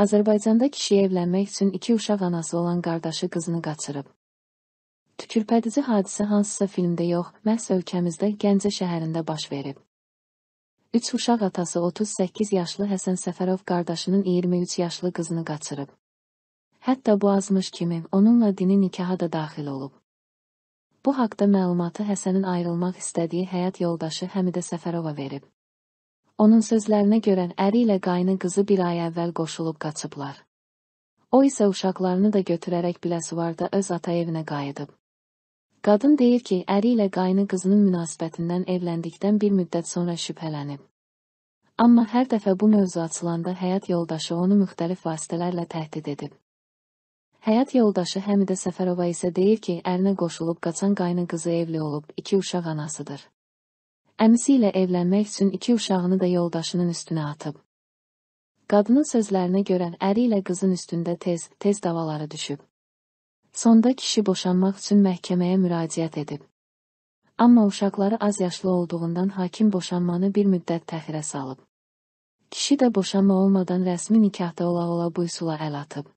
Azərbaycanda kişi evlənmək üçün iki uşaq anası olan qardaşı qızını qaçırıb. Tükürpədici hadisə hansısa filmdə yox, məhz ölkəmizdə Gəncə şəhərində baş verib. Üç uşaq atası 38 yaşlı Həsən Səfərov qardaşının 23 yaşlı qızını qaçırıb. Hətta bu azmış kimi onunla dini nikaha da daxil olub. Bu haqda məlumatı Həsənin ayrılmaq istədiyi həyat yoldaşı Həmidə Səfərova verib. Onun sözlərinə görə əri ilə qayını qızı bir ay əvvəl qoşulub qaçıblar. O isə uşaqlarını da götürərək Biləsuvarda öz ata evinə qayıdıb. Qadın deyir ki, əri ilə qayını qızının münasibətindən evləndikdən bir müddət sonra şübhələnib. Amma hər dəfə bu mövzu açılanda həyat yoldaşı onu müxtəlif vasitələrlə təhdid edib. Həyat yoldaşı Həmidə Səfərova isə deyir ki, ərinə qoşulub qaçan qayını qızı evli olub, iki uşaq anasıdır. Əmisi ilə evlənmək üçün iki uşağını da yoldaşının üstünə atıb. Qadının sözlərinə görə əri ilə qızın üstündə tez, tez davaları düşüb. Sonda kişi boşanmaq üçün məhkəməyə müraciət edib. Amma uşaqları az yaşlı olduğundan hakim boşanmanı bir müddət təxirə salıb. Kişi də boşanma olmadan rəsmi nikahda ola-ola bu üsula əl atıb.